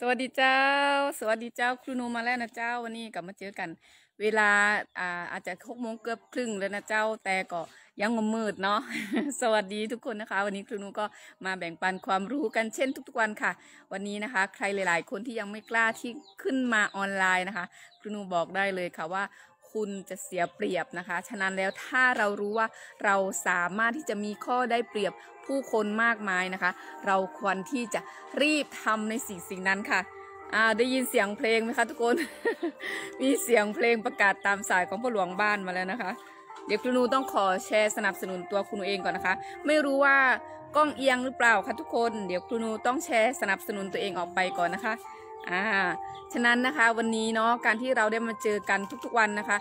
สวัสดีเจ้า สวัสดีเจ้า ครูนูมาแล้วนะเจ้า วันนี้กลับมาเจอกัน เวลา อ่า อาจจะหกโมงเกือบครึ่งแล้วนะเจ้า แต่ก็ยังมืดเนาะ สวัสดีทุกคนนะคะ วันนี้ครูนูก็มาแบ่งปันความรู้กันเช่นทุกๆวันค่ะ วันนี้นะคะ ใครหลาย ๆ คนที่ยังไม่กล้าที่ขึ้นมาออนไลน์นะคะ ครูนูบอกได้เลยค่ะว่าคุณจะเสียเปรียบนะคะ ฉะนั้นแล้วถ้าเรารู้ว่าเราสามารถที่จะมีข้อได้เปรียบผู้คนมากมายนะคะ เราควรที่จะรีบทำในสิ่งสิ่งนั้นค่ะะได้ยินเสียงเพลงไหมคะทุกคน มีเสียงเพลงประกาศตามสายของพ่อหลวงบ้านมาแล้วนะคะ เดี๋ยวครูนูต้องขอแชร์สนับสนุนตัวครูนูเองก่อนนะคะ ไม่รู้ว่ากล้องเอียงหรือเปล่าคะทุกคน เดี๋ยวครูนูต้องแชร์สนับสนุนตัวเองออกไปก่อนนะคะอ่า ฉะนั้นนะคะวันนี้เนาะการที่เราได้มาเจอกันทุกๆวันนะคะ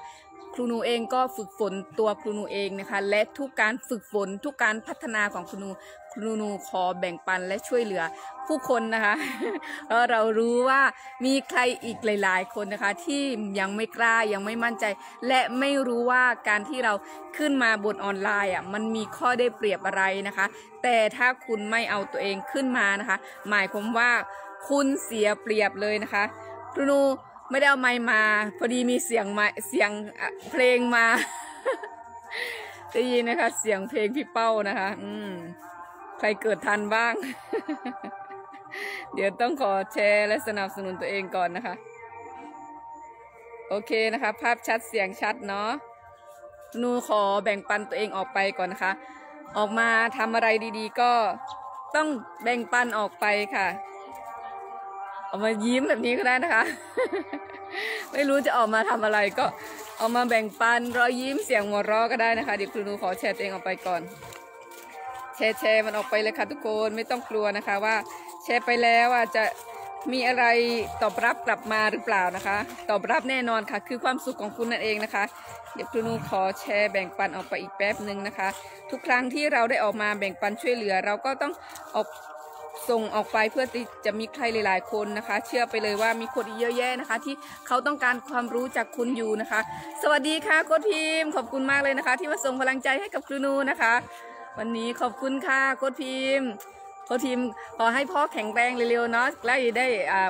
ครูนูเองก็ฝึกฝนตัวครูนูเองนะคะและทุกการฝึกฝนทุกการพัฒนาของครูนูครูนูขอแบ่งปันและช่วยเหลือ ผู้คนนะคะเพราะเรารู้ว่ามีใครอีกหลายๆคนนะคะที่ยังไม่กล้ายังไม่มั่นใจ และไม่รู้ว่าการที่เราขึ้นมาบนออนไลน์อ่ะมันมีข้อได้เปรียบอะไรนะคะ แต่ถ้าคุณไม่เอาตัวเองขึ้นมานะคะหมายความว่าคุณเสียเปรียบเลยนะคะครูนูไม่ได้เอาไม้มา พอดีมีเสียงมาเสียงเพลงมาได้ยินนะคะ เสียงเพลงพี่เป้านะคะ อืมใครเกิดทันบ้าง เดี๋ยวต้องขอแชร์และสนับสนุนตัวเองก่อนนะคะ โอเคนะคะภาพชัดเสียงชัดเนาะนูขอแบ่งปันตัวเองออกไปก่อนนะคะ ออกมาทำอะไรดี ๆ ก็ต้องแบ่งปันออกไปค่ะเอามายิ้มแบบนี้ก็ได้นะคะ ไม่รู้จะออกมาทำอะไรก็เอามาแบ่งปันรอยยิ้มเสียงหัวเราะก็ได้นะคะเดี๋ยวครูนูขอแชร์ตัวเองออกไปก่อน แชร์แชร์มันออกไปเลยค่ะทุกคนไม่ต้องกลัวนะคะว่าแชร์ไปแล้วอาจจะมีอะไรตอบรับกลับมาหรือเปล่านะคะตอบรับแน่นอนค่ะคือความสุขของคุณนั่นเองนะคะเดี๋ยวครูนูขอแชร์แบ่งปันออกไปอีกแป๊บหนึ่งนะคะ ทุกครั้งที่เราได้ออกมาแบ่งปันช่วยเหลือ เราก็ต้องออกส่งออกไปเพื่อที่จะมีใครหลายๆ คนนะคะ เชื่อไปเลยว่ามีคนเยอะแยะนะคะ ที่เขาต้องการความรู้จากคุณอยู่นะคะ สวัสดีค่ะโค้ดพิมพ์ขอบคุณมากเลยนะคะที่มาส่งพลังใจให้กับครูนูนะคะ วันนี้ขอบคุณค่ะโค้ดพิมพ์โค้ทีมขอให้พ่อแข็งแรงเร็วๆเนาะแล้วจะได้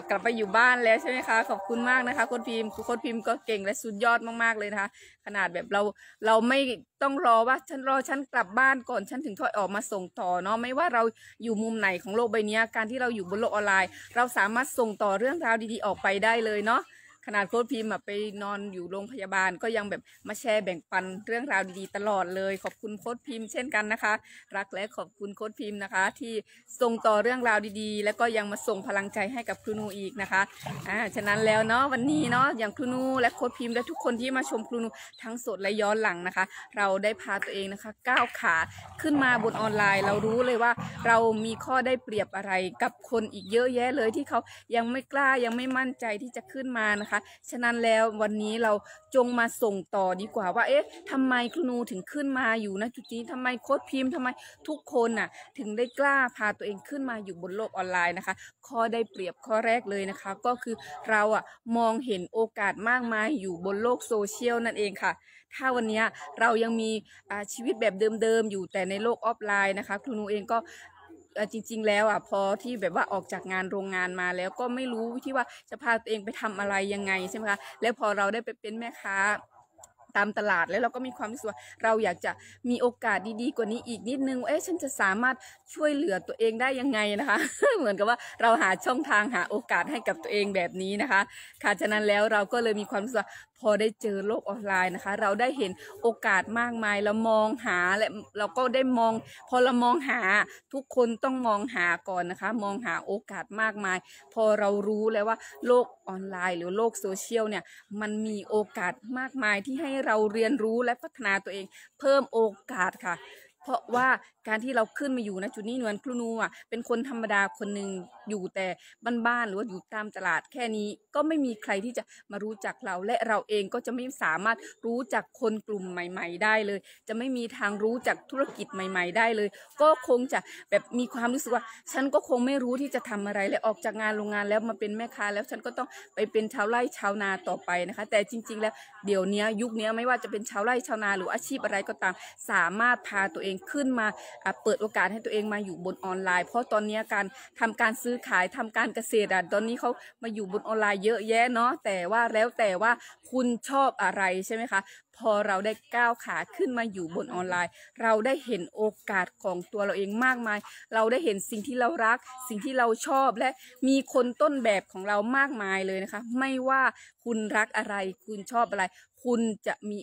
กลับไปอยู่บ้านแล้วใช่ไหมคะ ขอบคุณมากนะคะโค้ดพิมโค้ดพิมก็เก่งและสุดยอดมากๆเลยนะคะขนาดแบบเราเราไม่ต้องรอว่า ฉันรอฉันกลับบ้านก่อนฉันถึงถอยออกมาส่งต่อเนาะไม่ว่าเราอยู่มุมไหนของโลกใบนี้การที่เราอยู่บนโลกออนไลน์ เราสามารถส่งต่อเรื่องราวดีๆออกไปได้เลยเนาะขนาดโค้ดพิมพ์ไปนอนอยู่โรงพยาบาล ก็ยังแบบมาแชร์แบ่งปันเรื่องราวดีๆ ตลอดเลย ขอบคุณโค้ดพิมพ์เช่นกันนะคะ รักและขอบคุณโค้ดพิมพ์นะคะ ที่ส่งต่อเรื่องราวดี ๆ แล้วก็ยังมาส่งพลังใจให้กับครูนูอีกนะคะอ่าฉะนั้นแล้วเนาะวันนี้เนาะอย่างครูนูและโค้ดพิมพ์และทุกคนที่มาชมครูนูทั้งสดและย้อนหลังนะคะ เราได้พาตัวเองนะคะก้าวขาขึ้นมาบนออนไลน์ เรารู้เลยว่า เรามีข้อได้เปรียบอะไรกับคนอีกเยอะแยะเลยที่เขายังไม่กล้ายังไม่มั่นใจที่จะขึ้นมานะคะฉะนั้นแล้ววันนี้เราจงมาส่งต่อดีกว่าว่าเอ๊ะทำไมครูนูถึงขึ้นมาอยู่นะจุดนี้ทำไมโค้ดพิมพ์ทำไมทุกคนน่ะถึงได้กล้า พาตัวเองขึ้นมาอยู่บนโลกออนไลน์นะคะข้อได้เปรียบข้อแรกเลยนะคะ ก็คือเราอะมองเห็นโอกาสมากมายอยู่บนโลกโซเชียลนั่นเองค่ะ ถ้าวันนี้เรายังมีชีวิตแบบเดิมๆอยู่แต่ในโลกออฟไลน์นะคะ ครูนูเองก็่จริงๆแล้วอ่ะพอที่แบบว่าออกจากงานโรงงานมาแล้วก็ไม่รู้ที่ว่าจะพาตัวเองไปทำอะไรยังไงใช่ไหมคะแล้วพอเราได้ไปเป็นแม่ค้าตามตลาดแล้วเราก็มีความรู้สึกว่าเราอยากจะมีโอกาสดีๆกว่านี้อีกนิดนึงเอ๊ะฉันจะสามารถช่วยเหลือตัวเองได้ยังไงนะคะเหมือนกับว่าเราหาช่องทางหาโอกาสให้กับตัวเองแบบนี้นะคะค่ะฉะนั้นแล้วเราก็เลยมีความรู้สึกว่าพอได้เจอโลกออนไลน์นะคะ เราได้เห็นโอกาสมากมายเรามองหาและเราก็ได้มอง พอเรามองหาทุกคนต้องมองหาก่อนนะคะ มองหาโอกาสมากมาย พอเรารู้แล้วว่าโลกออนไลน์ หรือโลกโซเชียลเนี่ยมันมีโอกาสมากมายที่ให้เราเรียนรู้และพัฒนาตัวเอง เพิ่มโอกาสค่ะ เพราะว่าการที่เราขึ้นมาอยู่นะจุดนี้นวนครูนูอ่ะเป็นคนธรรมดาคนหนึ่งอยู่แต่บ้านๆหรือว่าอยู่ตามตลาดแค่นี้ ก็ไม่มีใครที่จะมารู้จักเรา และเราเองก็จะไม่สามารถรู้จักคนกลุ่มใหม่ ๆ ได้เลย จะไม่มีทางรู้จักธุรกิจใหม่ ๆได้เลย ก็คงจะแบบมีความรู้สึกว่าฉันก็คงไม่รู้ที่จะทำอะไรและออกจากงานโรงงานแล้วมาเป็นแม่ค้าแล้วฉันก็ต้องไปเป็นชาวไร่ชาวนาต่อไปนะคะ แต่จริงๆ แล้วเดี๋ยวนี้ยุคนี้ไม่ว่าจะเป็นชาวไร่ชาวนาหรืออาชีพอะไรก็ตามสามารถพาตัวเองขึ้นมาเปิดโอกาสให้ตัวเองมาอยู่บนออนไลน์ เพราะตอนนี้การทำการซื้อขายทำการเกษตรอ่ะ ตอนนี้เขามาอยู่บนออนไลน์เยอะแยะเนาะ แต่ว่าแล้วแต่ว่าคุณชอบอะไรใช่ไหมคะ พอเราได้ก้าวขาขึ้นมาอยู่บนออนไลน์ เราได้เห็นโอกาสของตัวเราเองมากมาย เราได้เห็นสิ่งที่เรารัก สิ่งที่เราชอบ และมีคนต้นแบบของเรามากมายเลยนะคะ ไม่ว่าคุณรักอะไร คุณชอบอะไร คุณจะมี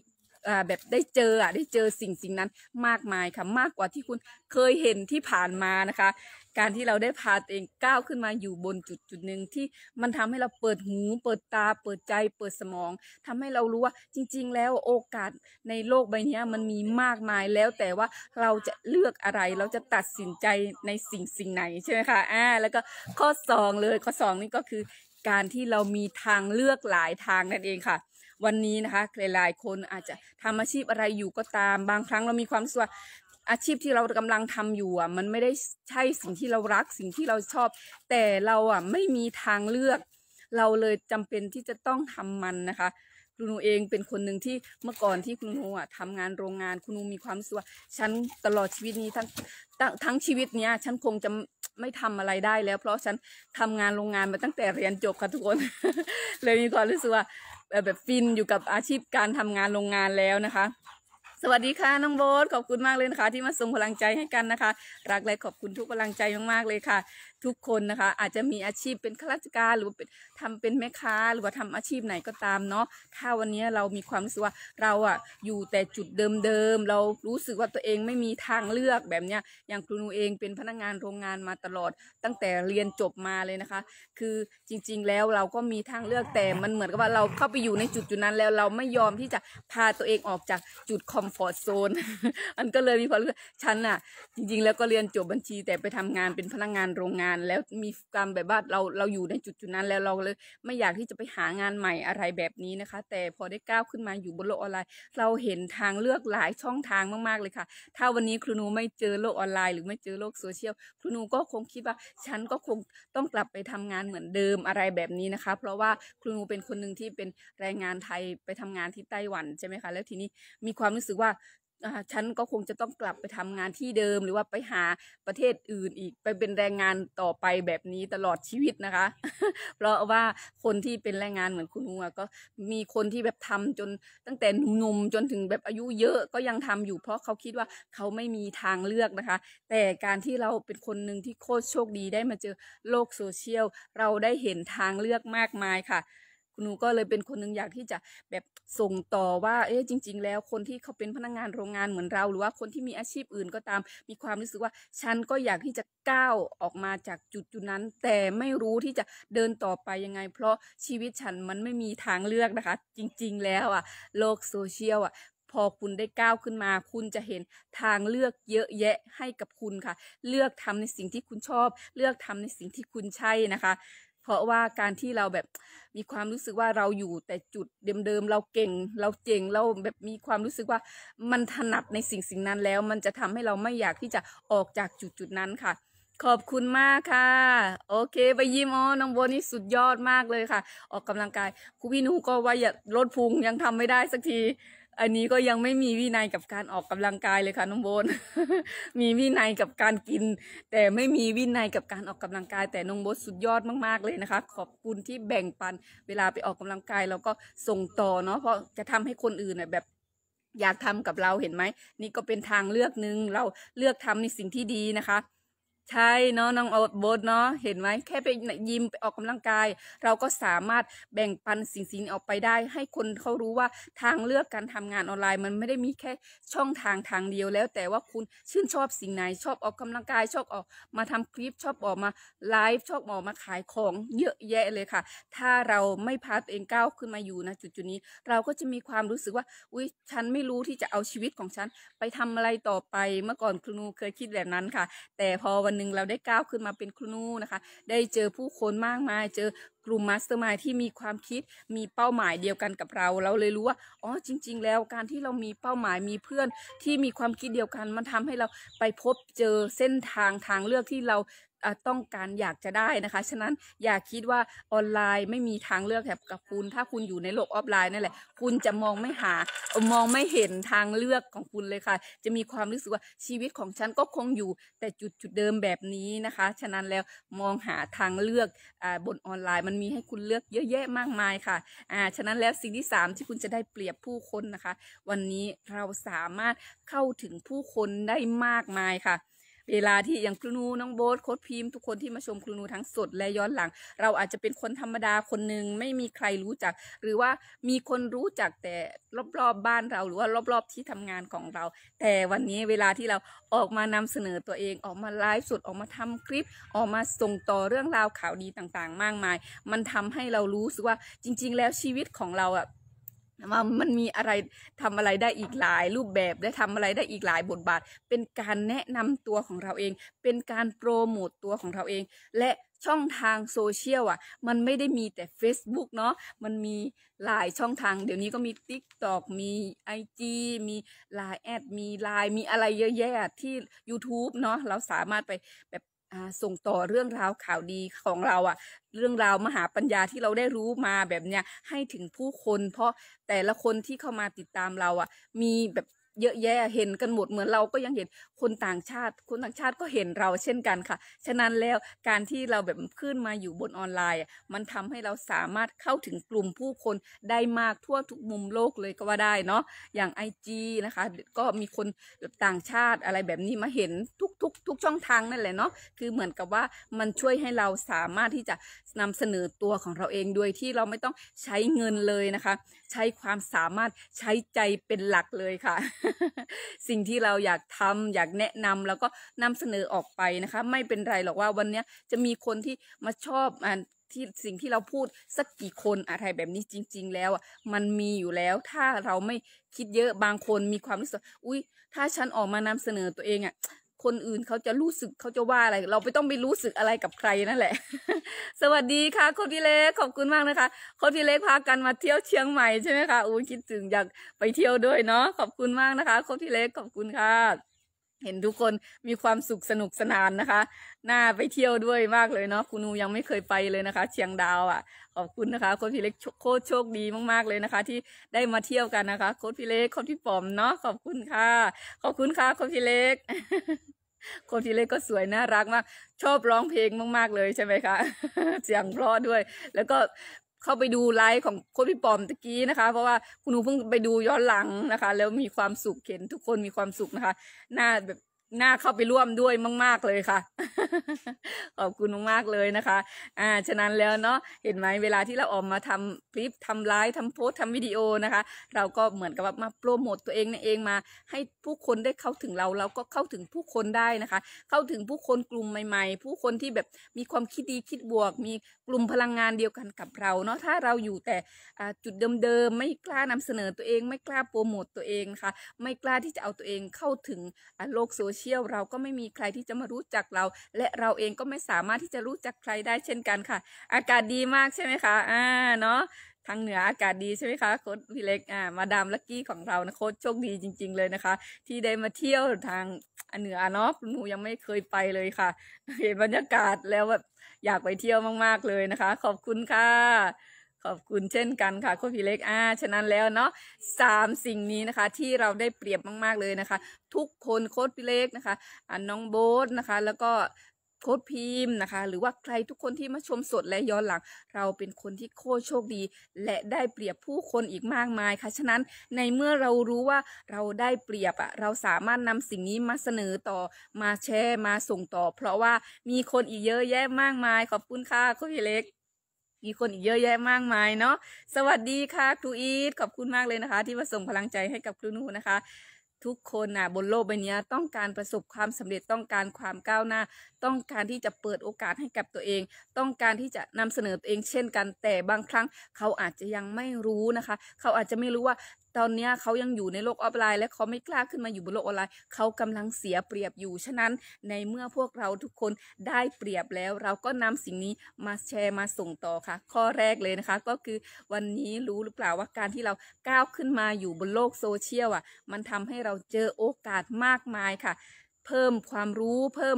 แบบได้เจออ่ะได้เจอสิ่งสิ่งนั้นมากมายค่ะมากกว่าที่คุณเคยเห็นที่ผ่านมานะคะ การที่เราได้พาตัวเองก้าวขึ้นมาอยู่บนจุดจุดหนึ่งที่มันทำให้เราเปิดหูเปิดตาเปิดใจเปิดสมอง ทำให้เรารู้ว่าจริง ๆ แล้วโอกาสในโลกใบนี้มันมีมากมายแล้วแต่ว่าเราจะเลือกอะไรเราจะตัดสินใจในสิ่งสิ่งไหนใช่ไหมคะอ่าแล้วก็ข้อ 2 เลยข้อ 2 นี่ก็คือการที่เรามีทางเลือกหลายทางนั่นเองค่ะวันนี้นะคะหลาย ๆคนอาจจะทำอาชีพอะไรอยู่ก็ตาม บางครั้งเรามีความสุขอาชีพที่เรากำลังทำอยู่อ่ะมันไม่ได้ใช่สิ่งที่เรารักสิ่งที่เราชอบ แต่เราอ่ะไม่มีทางเลือก เราเลยจำเป็นที่จะต้องทำมันนะคะคณหนูเองเป็นคนหนึ่งที่เมื่อก่อนที่คณหนูอ่ะทำงานโรงงานคณหนูมีความสุขฉันตลอดชีวิตนี้ทั้งทั้งชีวิตเนี้ยฉันคงจะไม่ทำอะไรได้แล้ว เพราะฉันทำงานโรงงานมาตั้งแต่เรียนจบค่ะทุกคนเลยมีความรู้สึกว่าแบบฟินอยู่กับอาชีพการทำงานโรงงานแล้วนะคะ สวัสดีค่ะน้องโบ๊ทขอบคุณมากเลยนะคะ ที่มาส่งพลังใจให้กันนะคะรักและขอบคุณทุกพลังใจมากๆเลยค่ะทุกคนนะคะอาจจะมีอาชีพเป็นข้าราชการ หรือเป็นทำเป็นแม่ค้า หรือว่าทำอาชีพไหนก็ตามเนาะถ้าวันนี้เรามีความรู้สึกว่า เราอะอยู่แต่จุดเดิมๆเรารู้สึกว่าตัวเองไม่มีทางเลือกแบบเนี้ยอย่างครูนูเองเป็นพนักงงานโรงงานมาตลอดตั้งแต่เรียนจบมาเลยนะคะ คือจริง ๆ แล้วเราก็มีทางเลือกแต่มันเหมือนกับว่าเราเข้าไปอยู่ในจุดจุดนั้นแล้วเราไม่ยอมที่จะพาตัวเองออกจากจุดคอมฟอร์ทโซนอันก็เลยมีความรู้สึกฉันอะจริงๆ แล้วก็เรียนจบบัญชีแต่ไปทำงานเป็นพนักงงานโรงงานานแล้วมีการแบบว่าเราเราอยู่ในจุดจุดนั้นแล้วเราเลย ไม่อยากที่จะไปหางานใหม่อะไรแบบนี้นะคะ แต่พอได้ก้าวขึ้นมาอยู่บนโลกออนไลน์ เราเห็นทางเลือกหลายช่องทางมากๆเลยค่ะถ้าวันนี้ครูนูไม่เจอโลกออนไลน์หรือไม่เจอโลกโซเชียลครูนูก็คงคิดว่าฉันก็คงต้องกลับไปทำงานเหมือนเดิมอะไรแบบนี้นะคะเพราะว่าครูนูเป็นคนหนึ่งที่เป็นแรงงานไทยไปทำงานที่ไต้หวันใช่ไหมคะแล้วทีนี้มีความรู้สึกว่าฉันก็คงจะต้องกลับไปทำงานที่เดิมหรือว่าไปหาประเทศอื่นอีกไปเป็นแรงงานต่อไปแบบนี้ตลอดชีวิตนะคะ เพราะว่าคนที่เป็นแรงงานเหมือนคุณงุก็มีคนที่แบบทำจนตั้งแต่หนุ่มๆจนถึงแบบอายุเยอะก็ยังทำอยู่เพราะเขาคิดว่าเขาไม่มีทางเลือกนะคะ แต่การที่เราเป็นคนหนึ่งที่โคตรโชคดีได้มาเจอโลกโซเชียล เราได้เห็นทางเลือกมากมายค่ะคุณหนูก็เลยเป็นคนหนึ่งอยากที่จะแบบส่งต่อว่า เอ๊ะจริงๆแล้วคนที่เขาเป็นพนักงงานโรงงานเหมือนเรา หรือว่าคนที่มีอาชีพอื่นก็ตามมีความรู้สึกว่า ฉันก็อยากที่จะก้าวออกมาจากจุดจุดนั้น แต่ไม่รู้ที่จะเดินต่อไปยังไง เพราะชีวิตฉันมันไม่มีทางเลือกนะคะ จริงๆแล้วอะโลกโซเชียลอะพอคุณได้ก้าวขึ้นมา คุณจะเห็นทางเลือกเยอะแยะให้กับคุณค่ะ เลือกทำในสิ่งที่คุณชอบเลือกทำในสิ่งที่คุณใช่นะคะเพราะว่าการที่เราแบบมีความรู้สึกว่าเราอยู่แต่จุดเดิมๆ เราเก่ง เราเจ๋งเราแบบมีความรู้สึกว่ามันถนัดในสิ่งสิ่งนั้นแล้ว มันจะทำให้เราไม่อยากที่จะออกจากจุดจุดนั้นค่ะ ขอบคุณมากค่ะ โอเค ไปยิมอ๋อน้องโบนี่สุดยอดมากเลยค่ะ ออกกำลังกายครูพี่นูก็ว่าอย่าลดพุงยังทำไม่ได้สักทีอันนี้ก็ยังไม่มีวินัยกับการออกกำลังกายเลยค่ะน้องโบนมีวินัยกับการกิน แต่ไม่มีวินัยกับการออกกำลังกาย แต่น้องโบสุดยอดมากๆเลยนะคะ ขอบคุณที่แบ่งปัน เวลาไปออกกำลังกายเราก็ส่งต่อเนาะเพราะจะทำให้คนอื่นน่แบบ อยากทำกับเราเห็นไหมนี่ก็เป็นทางเลือกหนึ่งเราเลือกทำในสิ่งที่ดีนะคะใช่เนาะน้องโอ๊ตโบ๊ทเนาะเห็นไหมแค่ไปยิมไปออกกำลังกาย เราก็สามารถแบ่งปันสิ่งๆออกไปได้ ให้คนเขารู้ว่าทางเลือกการทำงานออนไลน์มันไม่ได้มีแค่ช่องทางทางเดียวแล้วแต่ว่าคุณชื่นชอบสิ่งไหนชอบออกกำลังกายชอบออก มาทำคลิปชอบออกมาไลฟ์ชอบออกมาขายของเยอะแยะเลยค่ะ ถ้าเราไม่พาตัวเองก้าวขึ้นมาอยู่นะจุดจุดนี้ เราก็จะมีความรู้สึกว่าอุ้ยฉันไม่รู้ที่จะเอาชีวิตของฉัน ไปทำอะไรต่อไปเมื่อก่อนครูนูเคยคิดแบบนั้นค่ะ แต่พอวันันหนึ่งเราได้ก้าวขึ้นมาเป็นครูนะคะ ได้เจอผู้คนมากมาย เจอกลุ่มมาสเตอร์มายที่มีความคิดมีเป้าหมายเดียวกันกับเราเราเลยรู้ว่าอ๋อจริง ๆ แล้วการที่เรามีเป้าหมายมีเพื่อนที่มีความคิดเดียวกันมันทำให้เราไปพบเจอเส้นทางทางเลือกที่เราต้องการอยากจะได้นะคะฉะนั้นอย่าคิดว่าออนไลน์ไม่มีทางเลือกแบบกับคุณ ถ้าคุณอยู่ในโลกออฟไลน์นั่นแหละคุณจะมองไม่หามองไม่เห็นทางเลือกของคุณเลยค่ะ จะมีความรู้สึกว่าชีวิตของฉันก็คงอยู่ แต่จุดจุดเดิมแบบนี้นะคะ ฉะนั้นแล้วมองหาทางเลือกอบนออนไลน์มันมันมีให้คุณเลือกเยอะแยะมากมายค่ะ อ่า ฉะนั้นแล้วสิ่งที่ 3 ที่คุณจะได้เปรียบผู้คนนะคะ วันนี้เราสามารถเข้าถึงผู้คนได้มากมายค่ะเวลาที่อย่างครูนูน้องโบสโค้ดพิมพ์ทุกคนที่มาชมครูนูทั้งสดและย้อนหลัง เราอาจจะเป็นคนธรรมดาคนหนึ่งไม่มีใครรู้จัก หรือว่ามีคนรู้จักแต่รอบๆบบ้านเราหรือว่ารอบๆที่ทำงานของเรา แต่วันนี้เวลาที่เราออกมานำเสนอตัวเองออกมาไลฟ์สดออกมาทำคลิป ออกมาส่งต่อเรื่องราวข่าวดีต่างๆมากมาย มันทำให้เรารู้สึกว่าจริงๆแล้วชีวิตของเราอะว่ามันมีอะไรทำอะไรได้อีกหลายรูปแบบและทำอะไรได้อีกหลายบทบาท เป็นการแนะนำตัวของเราเอง เป็นการโปรโมตตัวของเราเอง และช่องทางโซเชียลอ่ะ มันไม่ได้มีแต่ Facebook เนาะมันมีหลายช่องทาง เดี๋ยวนี้ก็มี TikTok มี IG มีไลน์แอดมีไลน์มีอะไรเยอะแยะที่ YouTube เนาะเราสามารถไปแบบส่งต่อเรื่องราวข่าวดีของเราอะเรื่องราวมหาปัญญาที่เราได้รู้มาแบบเนี้ยให้ถึงผู้คนเพราะแต่ละคนที่เข้ามาติดตามเราอะมีแบบเยอะแยะ เห็นกันหมด เหมือนเราก็ยังเห็นคนต่างชาติ คนต่างชาติก็เห็นเราเช่นกันค่ะ ฉะนั้นแล้วการที่เราแบบขึ้นมาอยู่บนออนไลน์ มันทำให้เราสามารถเข้าถึงกลุ่มผู้คนได้มากทั่วทุกมุมโลกเลยก็ว่าได้เนาะ อย่างไอจีนะคะ ก็มีคนแบบต่างชาติอะไรแบบนี้มาเห็นทุกๆุกทุกช่องทางนั่นแหละเนาะ คือเหมือนกับว่ามันช่วยให้เราสามารถที่จะนำเสนอตัวของเราเองโดยที่เราไม่ต้องใช้เงินเลยนะคะ ใช้ความสามารถ ใช้ใจเป็นหลักเลยค่ะสิ่งที่เราอยากทำอยากแนะนำแล้วก็นำเสนอออกไปนะคะไม่เป็นไรหรอกว่าวันนี้จะมีคนที่มาชอบอ่านที่สิ่งที่เราพูดสักกี่คนอะไรแบบนี้จริง ๆ แล้วอ่ะมันมีอยู่แล้วถ้าเราไม่คิดเยอะบางคนมีความรู้สึกอุ้ยถ้าฉันออกมานำเสนอตัวเองอ่ะคนอื่นเขาจะรู้สึกเขาจะว่าอะไรเราไม่ต้องไปรู้สึกอะไรกับใครนั่นแหละสวัสดีค่ะโคพี่เล็กขอบคุณมากนะคะโคพี่เล็กพากันมาเที่ยวเชียงใหม่ใช่ไหมคะอู้คิดถึงอยากไปเที่ยวด้วยเนาะขอบคุณมากนะคะโคพี่เล็กขอบคุณค่ะเห็นทุกคนมีความสุขสนุกสนานนะคะ น่าไปเที่ยวด้วยมากเลยเนาะคุณูยังไม่เคยไปเลยนะคะ เชียงดาวอะ่ะ ขอบคุณนะคะโค้ดพี่เล็กโคตรโชคดีมากๆเลยนะคะ ที่ได้มาเที่ยวกันนะคะโค้ดพี่เล็กโค้ดพี่ปอมเนาะขอบคุณค่ะ ขอบคุณค่ะโค้ดพี่เล็กโค้ดพี่เล็กก็สวยน่ารักมากชอบร้องเพลงมากๆเลยใช่ไหมคะเสียงเพราะด้วย แล้วก็เข้าไปดูไลฟ์ของโค้ชพี่ปอมตะกี้นะคะ เพราะว่าคุณหนูเพิ่งไปดูย้อนหลังนะคะ แล้วมีความสุขเห็นทุกคนมีความสุขนะคะหน้าแบบน่าเข้าไปร่วมด้วยมากๆเลยค่ะ ขอบคุณมากๆเลยนะคะ อ่า ฉะนั้นแล้วเนาะ เห็นไหมเวลาที่เราออกมาทำคลิปทำไลฟ์ทำโพสทำวิดีโอนะคะ เราก็เหมือนกับว่ามาโปรโมทตัวเองนั่นเองมา ให้ผู้คนได้เข้าถึงเราเราก็เข้าถึงผู้คนได้นะคะ เข้าถึงผู้คนกลุ่มใหม่ ๆ ผู้คนที่แบบมีความคิดดีคิดบวก มีกลุ่มพลังงานเดียวกันกับเราเนาะ ถ้าเราอยู่แต่จุดเดิมๆ ไม่กล้านำเสนอตัวเอง ไม่กล้าโปรโมทตัวเองนะคะไม่กล้าที่จะเอาตัวเองเข้าถึงโลกโซเชียลเชียลเราก็ไม่มีใครที่จะมารู้จักเรา และเราเองก็ไม่สามารถที่จะรู้จักใครได้เช่นกันค่ะ อากาศดีมากใช่ไหมคะอ่าเนาะทางเหนืออากาศดีใช่ไหมคะโค้ดพี่เล็กอ่ามาดามลักกี้ของเรานะโค้ดโชคดีจริง ๆเลยนะคะ ที่ได้มาเที่ยวทางเหนือเนาะหนูยังไม่เคยไปเลยค่ะเห็นบรรยากาศแล้วแบบอยากไปเที่ยวมากๆเลยนะคะ ขอบคุณค่ะขอบคุณเช่นกันค่ะโคพี่เล็กอ่าฉะนั้นแล้วเนาะสามสิ่งนี้นะคะที่เราได้เปรียบมากๆเลยนะคะ ทุกคนโค้ดพี่เล็กนะคะอ่าน้องโบ๊ทนะคะ แล้วก็โค้ดพิมพ์นะคะ หรือว่าใครทุกคนที่มาชมสดและย้อนหลัง เราเป็นคนที่โคโชคดี และได้เปรียบผู้คนอีกมากมายค่ะฉะนั้นในเมื่อเรารู้ว่าเราได้เปรียบอะเราสามารถนำสิ่งนี้มาเสนอต่อมาแชร์ มาส่งต่อ เพราะว่ามีคนอีกเยอะแยะมากมาย ขอบคุณค่ะโค้ดพี่เล็กมีคนอีกเยอะแยะมากมายเนาะสวัสดีค่ะครูอีทขอบคุณมากเลยนะคะ ที่มาส่งพลังใจให้กับครูนูนะคะ ทุกคนนะบนโลกใบนี้ต้องการประสบความสำเร็จต้องการความก้าวหน้า ต้องการที่จะเปิดโอกาสให้กับตัวเอง ต้องการที่จะนำเสนอตัวเองเช่นกัน แต่บางครั้งเขาอาจจะยังไม่รู้นะคะ เขาอาจจะไม่รู้ว่าตอนนี้เขายังอยู่ในโลกออฟไลน์และเขาไม่กล้าขึ้นมาอยู่บนโลกออนไลน์เขากำลังเสียเปรียบอยู่ฉะนั้น ในเมื่อพวกเราทุกคนได้เปรียบแล้ว เราก็นำสิ่งนี้มาแชร์มาส่งต่อค่ะ ข้อแรกเลยนะคะ ก็คือวันนี้รู้หรือเปล่าว่าการที่เราก้าวขึ้นมาอยู่บนโลกโซเชียลอ่ะมันทำให้เราเจอโอกาสมากมายค่ะเพิ่มความรู้เพิ่ม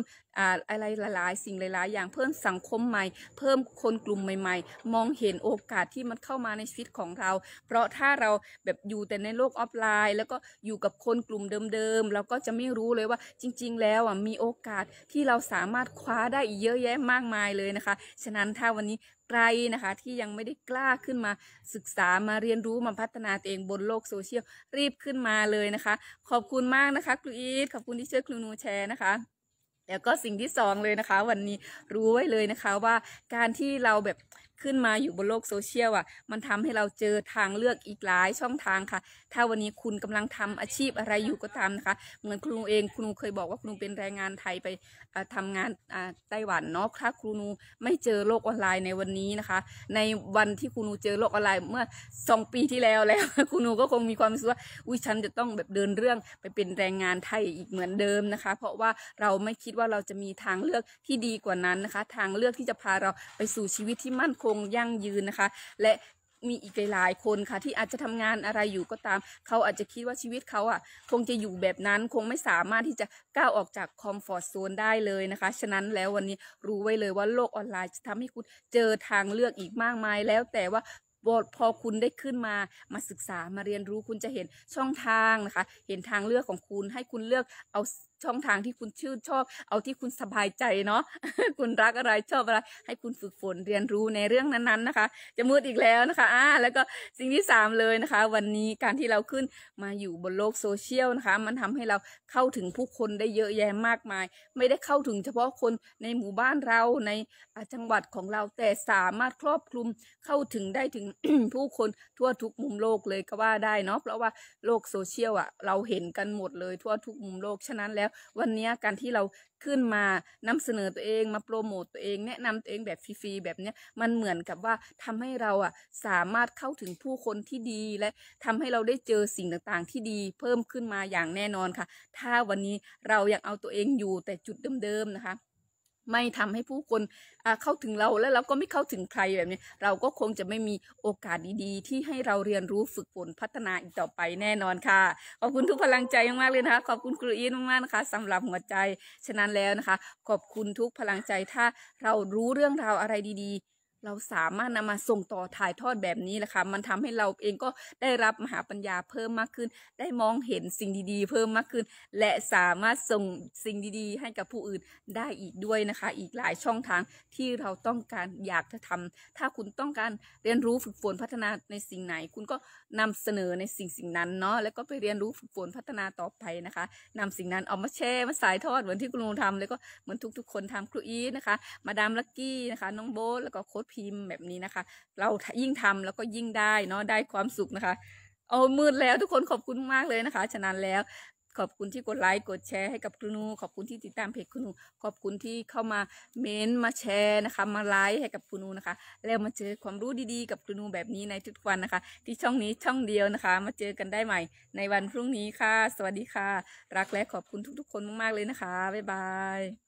อะไรหลายๆสิ่งหลายๆอย่างเพิ่มสังคมใหม่ เพิ่มคนกลุ่มใหม่ๆ มองเห็นโอกาสที่มันเข้ามาในชีวิตของเรา เพราะถ้าเราแบบอยู่แต่ในโลกออฟไลน์ แล้วก็อยู่กับคนกลุ่มเดิมๆเราก็จะไม่รู้เลยว่า จริงๆแล้วอ่ะมีโอกาสที่เราสามารถคว้าได้เยอะแยะมากมายเลยนะคะ ฉะนั้นถ้าวันนี้ไกลนะคะที่ยังไม่ได้กล้าขึ้นมา ศึกษามาเรียนรู้ มาพัฒนาตัวเองบนโลกโซเชียล รีบขึ้นมาเลยนะคะ ขอบคุณมากนะคะครูอีทขอบคุณที่ช่วยครูนูแชร์นะคะแล้วก็สิ่งที่สองเลยนะคะ วันนี้รู้ไว้เลยนะคะว่าการที่เราแบบขึ้นมาอยู่บนโลกโซเชียลอ่ะ มันทำให้เราเจอทางเลือกอีกหลายช่องทางค่ะ ถ้าวันนี้คุณกำลังทำอาชีพอะไรอยู่ก็ตามนะคะ เหมือนครูเองครูเคยบอกว่าครูเป็นแรงงานไทยไปทำงานไต้หวันเนาะถ้าครูไม่เจอโลกออนไลน์ในวันนี้นะคะ ในวันที่ครูเจอโลกออนไลน์เมื่อสองปีที่แล้วแล้วครูก็คงมีความรู้สึกว่า อุ้ยฉันจะต้องแบบเดินเรื่องไปเป็นแรงงานไทยอีกเหมือนเดิมนะคะ เพราะว่าเราไม่คิดว่าเราจะมีทางเลือกที่ดีกว่านั้นนะคะ ทางเลือกที่จะพาเราไปสู่ชีวิตที่มั่นคงงยั่งยืนนะคะ และมีอีกหลายคนค่ะที่อาจจะทำงานอะไรอยู่ก็ตามเขาอาจจะคิดว่าชีวิตเขาอ่ะคงจะอยู่แบบนั้นคงไม่สามารถที่จะก้าวออกจากคอมฟอร์ทโซนได้เลยนะคะฉะนั้นแล้ววันนี้รู้ไว้เลยว่าโลกออนไลน์ จะทำให้คุณเจอทางเลือกอีกมากมายแล้วแต่ว่าพอคุณได้ขึ้นมามาศึกษามาเรียนรู้คุณจะเห็นช่องทางนะคะเห็นทางเลือกของคุณให้คุณเลือกเอาช่องทางที่คุณชื่นชอบ เอาที่คุณสบายใจเนาะ คุณรักอะไรชอบอะไร ให้คุณฝึกฝนเรียนรู้ในเรื่องนั้นๆนะคะ จะมืดอีกแล้วนะคะอ่าแล้วก็สิ่งที่3เลยนะคะ วันนี้การที่เราขึ้นมาอยู่บนโลกโซเชียลนะคะ มันทำให้เราเข้าถึงผู้คนได้เยอะแยะมากมาย ไม่ได้เข้าถึงเฉพาะคนในหมู่บ้านเราในจังหวัดของเรา แต่สามารถครอบคลุมเข้าถึงได้ถึงผู้คนทั่วทุกมุมโลกเลยก็ว่าได้เนาะ เพราะว่าโลกโซเชียลอะเราเห็นกันหมดเลยทั่วทุกมุมโลกฉะนั้นแล้ววันนี้การที่เราขึ้นมานำเสนอตัวเอง มาโปรโมตตัวเอง แนะนำตัวเองแบบฟรีๆแบบเนี้ยมันเหมือนกับว่าทำให้เราอ่ะสามารถเข้าถึงผู้คนที่ดีและทำให้เราได้เจอสิ่งต่างๆ ที่ดีเพิ่มขึ้นมาอย่างแน่นอนค่ะ ถ้าวันนี้เรายังเอาตัวเองอยู่แต่จุดเดิมๆนะคะไม่ทำให้ผู้คนเข้าถึงเราแล้วเราก็ไม่เข้าถึงใครแบบนี้ เราก็คงจะไม่มีโอกาสดีๆ ที่ให้เราเรียนรู้ฝึกฝนพัฒนาอีกต่อไปแน่นอนค่ะ ขอบคุณทุกพลังใจมากเลยนะคะ ขอบคุณครูอีนมากๆนะคะสำหรับหัวใจ ฉะนั้นแล้วนะคะขอบคุณทุกพลังใจถ้าเรารู้เรื่องราวอะไรดีๆเราสามารถนำมาส่งต่อถ่ายทอดแบบนี้แหละค่ะมันทำให้เราเองก็ได้รับมหาปัญญาเพิ่มมากขึ้น ได้มองเห็นสิ่งดี ๆ เพิ่มมากขึ้น และสามารถส่งสิ่งดี ๆ ให้กับผู้อื่นได้อีกด้วยนะคะ อีกหลายช่องทางที่เราต้องการอยากจะทำถ้าคุณต้องการเรียนรู้ฝึกฝนพัฒนาในสิ่งไหน คุณก็นำเสนอในสิ่งสิ่งนั้นเนาะแล้วก็ไปเรียนรู้ฝึกฝนพัฒนาต่อไปนะคะ นำสิ่งนั้นเอามาแชร์มาสายทอดเหมือนที่คุณลุงทำแล้วก็เหมือนทุกๆ คนทำครูอีนะคะ มาดามลักกี้นะคะน้องโบ๊ทแล้วก็โค้ดพิมพ์แบบนี้นะคะ เรายิ่งทำแล้วก็ยิ่งได้เนาะได้ความสุขนะคะ เอามืดแล้วทุกคนขอบคุณมากเลยนะคะฉะนั้นแล้วขอบคุณที่กดไลค์กดแชร์ให้กับคุณนูขอบคุณที่ติดตามเพจคุณนูขอบคุณที่เข้ามาเม้นมาแชร์นะคะ มาไลค์ให้กับคุณนูนะคะ แล้วมาเจอความรู้ดีๆกับคุณนูแบบนี้ในทุกวันนะคะ ที่ช่องนี้ช่องเดียวนะคะ มาเจอกันได้ใหม่ ในวันพรุ่งนี้ค่ะ สวัสดีค่ะ รักและขอบคุณทุก ๆ คนมากๆเลยนะคะบ๊ายบาย